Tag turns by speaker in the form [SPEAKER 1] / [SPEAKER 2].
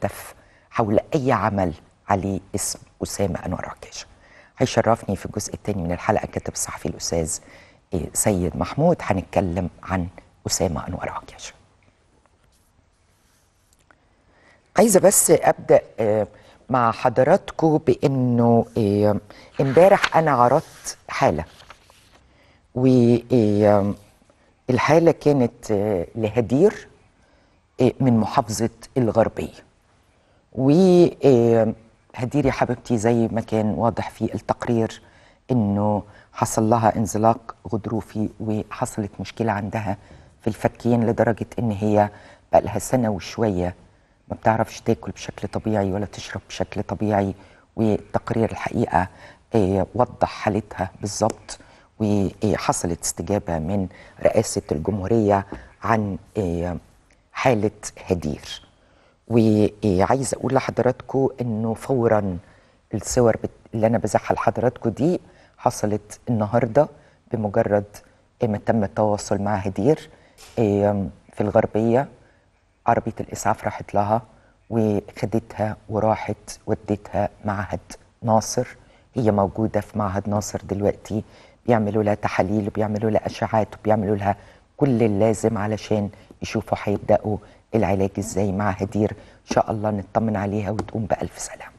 [SPEAKER 1] تكتف حول أي عمل عليه اسم أسامة أنور عكاشة هيشرفني في الجزء الثاني من الحلقة الكاتب الصحفي الأستاذ إيه، سيد محمود هنتكلم عن أسامة أنور عكاشة عايزة بس أبدأ آه، مع حضراتكم بأنه آه، امبارح أنا عرضت حالة والحالة آه، كانت لهدير من محافظة الغربية وهدير آه، يا حبيبتي زي ما كان واضح في التقرير انه حصل لها انزلاق غضروفي وحصلت مشكله عندها في الفكين لدرجه ان هي بقى لها سنه وشويه ما بتعرفش تاكل بشكل طبيعي ولا تشرب بشكل طبيعي والتقرير الحقيقه آه، وضح حالتها بالظبط وحصلت آه، استجابه من رئاسه الجمهوريه عن حاله هدير وعايزه اقول لحضراتكم انه فورا الصور اللي انا بزعها لحضراتكم دي حصلت النهارده بمجرد ما تم التواصل مع هدير في الغربيه عربيه الاسعاف راحت لها وخدتها وراحت وديتها معهد ناصر هي موجوده في معهد ناصر دلوقتي بيعملوا لها تحاليل وبيعملوا لها اشعاعات وبيعملوا لها كل اللازم علشان يشوفوا هيبداوا العلاج ازاي مع هدير ان شاء الله نطمن عليها وتقوم بالف سلامه